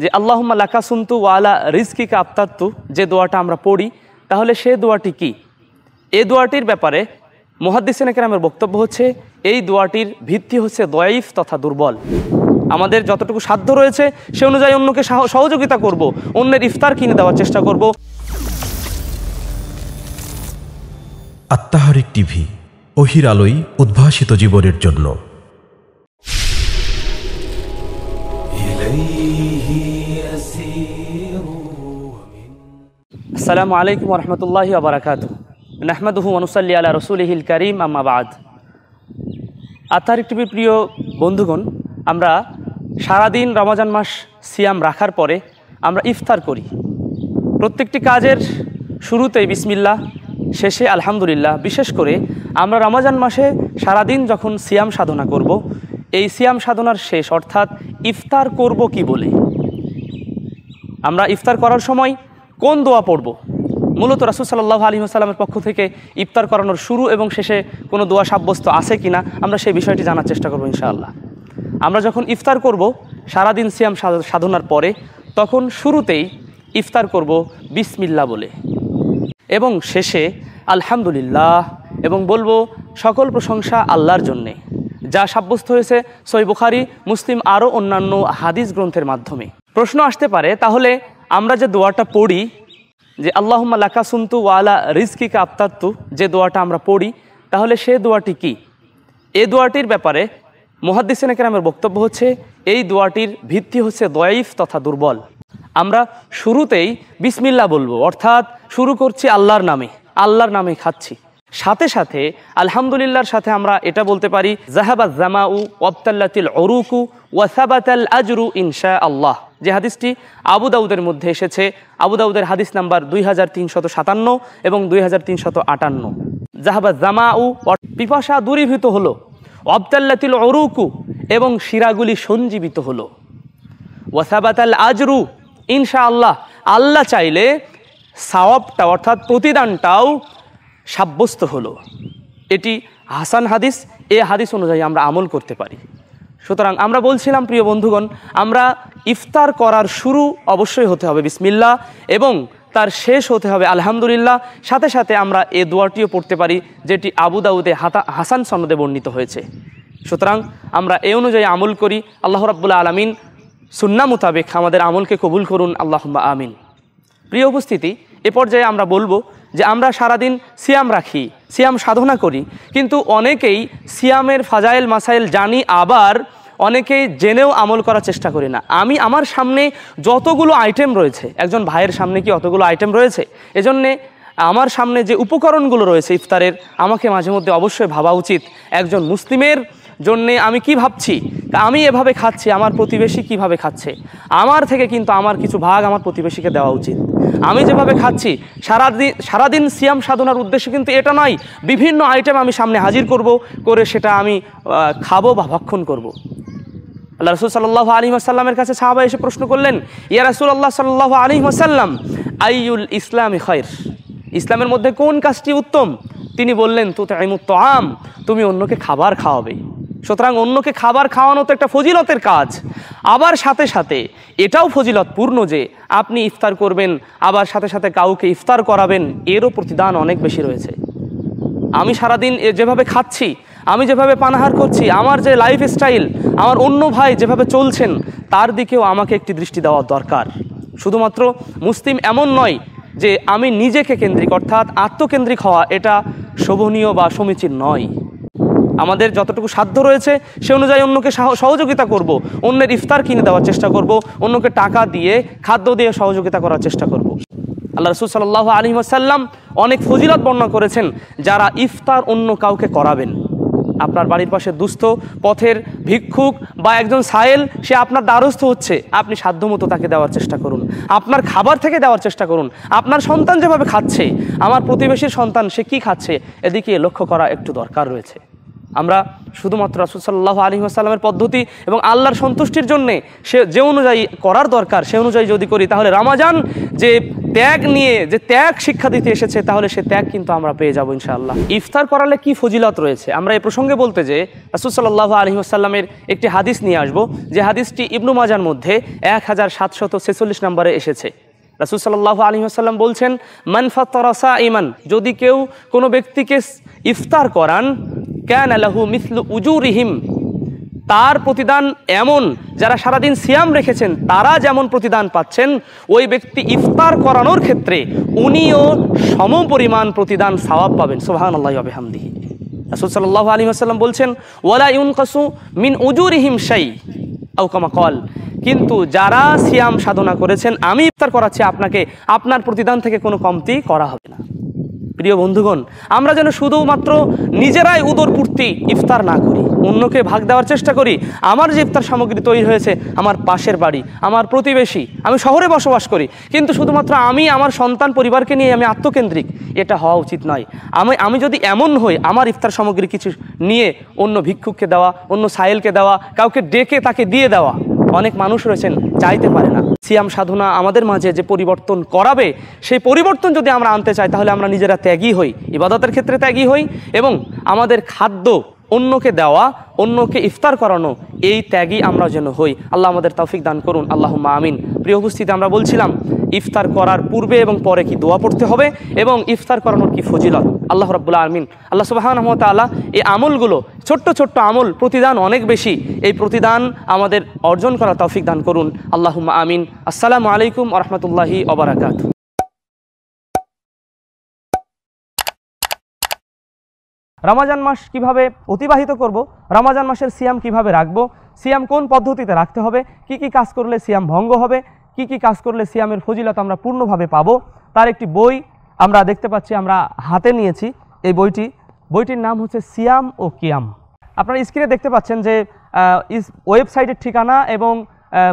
যে আল্লাহমা লাকা সুন্তু ওয়ালা রিজকিকা আপ্তাত্তু যে দোয়াটা আমরা পড়ি তাহলে সে দোয়াটি কি এ দোয়াটির ব্যাপারে মোহাদ্দিসেন একরামের বক্তব্য হচ্ছে এই দোয়াটির ভিত্তি হচ্ছে দয়াইফ তথা দুর্বল আমাদের যতটুকু সাধ্য রয়েছে সে অনুযায়ী অন্যকে সহযোগিতা করব। অন্যের ইফতার কিনে দেওয়ার চেষ্টা করব আত্মাহারিক টিভি অহির আলোই উদ্ভাসিত জীবনের জন্য আসসালামু আলাইকুম রহমতুল্লাহি আবরাকাত নাহমাদুহু অনুসাল্লি আলা রসুলহিল করিম আমাবাদ আত্মার একটি প্রিয় বন্ধুগণ আমরা সারাদিন রমাজান মাস সিয়াম রাখার পরে আমরা ইফতার করি প্রত্যেকটি কাজের শুরুতেই বিসমিল্লা শেষে আলহামদুলিল্লাহ বিশেষ করে আমরা রমাজান মাসে সারাদিন যখন সিয়াম সাধনা করব এই সিয়াম সাধনার শেষ অর্থাৎ ইফতার করব কি বলে আমরা ইফতার করার সময় কোন দোয়া পড়ব মূলত রাসুল সাল্লাহ আলী পক্ষ থেকে ইফতার করানোর শুরু এবং শেষে কোনো দোয়া সাব্যস্ত আছে কি না আমরা সেই বিষয়টি জানার চেষ্টা করবো ইনশাআল্লাহ আমরা যখন ইফতার করব সারাদিন সিয়াম সাধনার পরে তখন শুরুতেই ইফতার করব বিসমিল্লা বলে এবং শেষে আলহামদুলিল্লাহ এবং বলবো সকল প্রশংসা আল্লাহর জন্যে যা সাব্যস্ত হয়েছে সই বুখারি মুসলিম আরও অন্যান্য হাদিস গ্রন্থের মাধ্যমে প্রশ্ন আসতে পারে তাহলে আমরা যে দোয়াটা পড়ি যে আল্লাহ লাকা সুন্তু ওয়ালা কা আপ্তাত্তু যে দোয়াটা আমরা পড়ি তাহলে সে দোয়াটি কি এ দোয়াটির ব্যাপারে মহাদ্দিসেন একরামের বক্তব্য হচ্ছে এই দোয়াটির ভিত্তি হচ্ছে দয়াইফ তথা দুর্বল আমরা শুরুতেই বিসমিল্লা বলবো অর্থাৎ শুরু করছি আল্লাহর নামে আল্লাহর নামে খাচ্ছি সাথে সাথে আলহামদুলিল্লাহর সাথে আমরা এটা বলতে পারি জাহাবা জামাউ ওয়াবতাল্লাতিল অরুকু ওয়াসাবাতাল আজরু ইনশা আল্লাহ যে হাদিসটি আবু দাউদের মধ্যে এসেছে আবুদাউদের হাদিস নাম্বার দুই হাজার তিনশত সাতান্ন এবং দুই হাজার তিনশত আটান্ন জাহাবা জামাউ পিপাসা দূরীভূত হলো অবতাল্লাতিল অরুকু এবং শিরাগুলি সঞ্জীবিত হলো ওয়াসাবাতাল আজরু ইনশা আল্লাহ আল্লাহ চাইলে সাওয়াবটা অর্থাৎ প্রতিদানটাও সাব্যস্ত হলো এটি হাসান হাদিস এ হাদিস অনুযায়ী আমরা আমল করতে পারি সুতরাং আমরা বলছিলাম প্রিয় বন্ধুগণ আমরা ইফতার করার শুরু অবশ্যই হতে হবে বিসমিল্লা এবং তার শেষ হতে হবে আলহামদুলিল্লাহ সাথে সাথে আমরা এ দোয়াটিও পড়তে পারি যেটি আবু দাউদে হাতা হাসান সনদে বর্ণিত হয়েছে সুতরাং আমরা এ অনুযায়ী আমল করি আল্লাহ রাবুল্লাহ আলমিন সুন্না মোতাবেক আমাদের আমলকে কবুল করুন আল্লাহ আমিন প্রিয় উপস্থিতি এ পর্যায়ে আমরা বলবো যে আমরা সারাদিন সিয়াম রাখি সিয়াম সাধনা করি কিন্তু অনেকেই সিয়ামের ফাজাইল মাসাইল জানি আবার অনেকে জেনেও আমল করার চেষ্টা করি না আমি আমার সামনে যতগুলো আইটেম রয়েছে একজন ভাইয়ের সামনে কি অতগুলো আইটেম রয়েছে এজন্যে আমার সামনে যে উপকরণগুলো রয়েছে ইফতারের আমাকে মাঝে মধ্যে অবশ্যই ভাবা উচিত একজন মুসলিমের জন্যে আমি কি ভাবছি তা আমি এভাবে খাচ্ছি আমার প্রতিবেশী কিভাবে খাচ্ছে আমার থেকে কিন্তু আমার কিছু ভাগ আমার প্রতিবেশীকে দেওয়া উচিত আমি যেভাবে খাচ্ছি সারাদিন সারাদিন সিয়াম সাধনার উদ্দেশ্য কিন্তু এটা নয় বিভিন্ন আইটেম আমি সামনে হাজির করব করে সেটা আমি খাবো বা ভক্ষণ করব। আল্লাহ রসুল সাল্লাহ আলী আসাল্লামের কাছে সাহাবা এসে প্রশ্ন করলেন ইয়া রাসুল আল্লাহ সাল্লাহ আলী আসাল্লাম আইউল ইসলামী খৈর ইসলামের মধ্যে কোন কাজটি উত্তম তিনি বললেন তো তাইমুত্ত আম তুমি অন্যকে খাবার খাওয়াবে সুতরাং অন্যকে খাবার খাওয়ানো তো একটা ফজিলতের কাজ আবার সাথে সাথে এটাও ফজিলতপূর্ণ যে আপনি ইফতার করবেন আবার সাথে সাথে কাউকে ইফতার করাবেন এরও প্রতিদান অনেক বেশি রয়েছে আমি সারাদিন যেভাবে খাচ্ছি আমি যেভাবে পানাহার করছি আমার যে লাইফ স্টাইল আমার অন্য ভাই যেভাবে চলছেন তার দিকেও আমাকে একটি দৃষ্টি দেওয়া দরকার শুধুমাত্র মুসলিম এমন নয় যে আমি নিজেকে কেন্দ্রিক অর্থাৎ আত্মকেন্দ্রিক হওয়া এটা শোভনীয় বা সমীচীন নয় আমাদের যতটুকু সাধ্য রয়েছে সে অনুযায়ী অন্যকে সহযোগিতা করব। অন্যের ইফতার কিনে দেওয়ার চেষ্টা করব। অন্যকে টাকা দিয়ে খাদ্য দিয়ে সহযোগিতা করার চেষ্টা করব। আল্লাহ রসুল সাল্লাহ আলী আসাল্লাম অনেক ফজিলত বর্ণনা করেছেন যারা ইফতার অন্য কাউকে করাবেন আপনার বাড়ির পাশে দুস্থ পথের ভিক্ষুক বা একজন সায়েল সে আপনার দ্বারস্থ হচ্ছে আপনি সাধ্যমতো তাকে দেওয়ার চেষ্টা করুন আপনার খাবার থেকে দেওয়ার চেষ্টা করুন আপনার সন্তান যেভাবে খাচ্ছে আমার প্রতিবেশীর সন্তান সে কি খাচ্ছে এদিকে লক্ষ্য করা একটু দরকার রয়েছে আমরা শুধুমাত্র রাসুল সাল্লাহ আলী আসাল্লামের পদ্ধতি এবং আল্লাহর সন্তুষ্টির জন্যে সে যে অনুযায়ী করার দরকার সে অনুযায়ী যদি করি তাহলে রামাজান যে ত্যাগ নিয়ে যে ত্যাগ শিক্ষা দিতে এসেছে তাহলে সে ত্যাগ কিন্তু আমরা পেয়ে যাবো ইনশাআল্লাহ ইফতার করালে কি ফজিলত রয়েছে আমরা এই প্রসঙ্গে বলতে যে রাসুল সাল্লাহ আলী আসাল্লামের একটি হাদিস নিয়ে আসব যে হাদিসটি ইবনু মাজার মধ্যে এক হাজার সাতশত ছেচল্লিশ নম্বরে এসেছে রাসুল সাল্লাহ আলী আসাল্লাম বলছেন মানফা ইমান যদি কেউ কোনো ব্যক্তিকে ইফতার করান ক্যান আলাহু মিসলু উজুরিহিম তার প্রতিদান এমন যারা সারাদিন সিয়াম রেখেছেন তারা যেমন প্রতিদান পাচ্ছেন ওই ব্যক্তি ইফতার করানোর ক্ষেত্রে উনিও সম পরিমাণ প্রতিদান সবাব পাবেন সোহান আল্লাহ আবহামদিহি রাসুল আলী আসসালাম বলছেন ওয়ালা ইউন কাসু মিন উজুরিহিম সাই আউকামা কল কিন্তু যারা সিয়াম সাধনা করেছেন আমি ইফতার করাচ্ছি আপনাকে আপনার প্রতিদান থেকে কোনো কমতি করা হবে না প্রিয় বন্ধুগণ আমরা যেন শুধুমাত্র নিজেরাই উদর পূর্তি ইফতার না করি অন্যকে ভাগ দেওয়ার চেষ্টা করি আমার যে ইফতার সামগ্রী তৈরি হয়েছে আমার পাশের বাড়ি আমার প্রতিবেশী আমি শহরে বসবাস করি কিন্তু শুধুমাত্র আমি আমার সন্তান পরিবারকে নিয়ে আমি আত্মকেন্দ্রিক এটা হওয়া উচিত নয় আমি আমি যদি এমন হই আমার ইফতার সামগ্রী কিছু নিয়ে অন্য ভিক্ষুককে দেওয়া অন্য সাইলকে দেওয়া কাউকে ডেকে তাকে দিয়ে দেওয়া অনেক মানুষ রয়েছেন চাইতে পারে না সিয়াম সাধনা আমাদের মাঝে যে পরিবর্তন করাবে সেই পরিবর্তন যদি আমরা আনতে চাই তাহলে আমরা নিজেরা ত্যাগী হই ইবাদতের ক্ষেত্রে ত্যাগী হই এবং আমাদের খাদ্য অন্যকে দেওয়া অন্যকে ইফতার করানো এই ত্যাগই আমরা যেন হই আল্লাহ আমাদের তৌফিক দান করুন আল্লাহ আমিন প্রিয় উপস্থিতি আমরা বলছিলাম ইফতার করার পূর্বে এবং পরে কি দোয়া পড়তে হবে এবং ইফতার করানোর কি ফজিলত আল্লাহ রব্বুল্লা আমিন আল্লাহ আল্লাহ এই আমলগুলো ছোট্ট ছোট্ট আমল প্রতিদান অনেক বেশি এই প্রতিদান আমাদের অর্জন করা তৌফিক দান করুন আল্লাহ আমিন আসসালামু আলাইকুম রহমতুল্লাহি অবরাকাত রামাজান মাস কিভাবে অতিবাহিত করব রামাজান মাসের সিয়াম কিভাবে রাখবো সিয়াম কোন পদ্ধতিতে রাখতে হবে কি কি কাজ করলে সিয়াম ভঙ্গ হবে কি কি কাজ করলে সিয়ামের ফজিলত আমরা পূর্ণভাবে পাব তার একটি বই আমরা দেখতে পাচ্ছি আমরা হাতে নিয়েছি এই বইটি বইটির নাম হচ্ছে সিয়াম ও কিয়াম আপনারা স্ক্রিনে দেখতে পাচ্ছেন যে ওয়েবসাইটের ঠিকানা এবং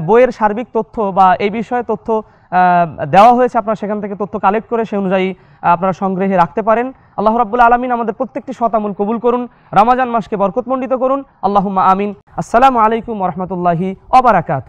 বইয়ের সার্বিক তথ্য বা এই বিষয়ে তথ্য দেওয়া হয়েছে আপনারা সেখান থেকে তথ্য কালেক্ট করে সে অনুযায়ী আপনারা সংগ্রহে রাখতে পারেন আল্লাহ রাবুল্লা আলমিন আমাদের প্রত্যেকটি শতামূল কবুল করুন রামাজান মাসকে বরকতমণ্ডিত করুন আল্লাহ আমিন আসসালামু আলাইকুম রহমতুল্লাহি অবরাকাত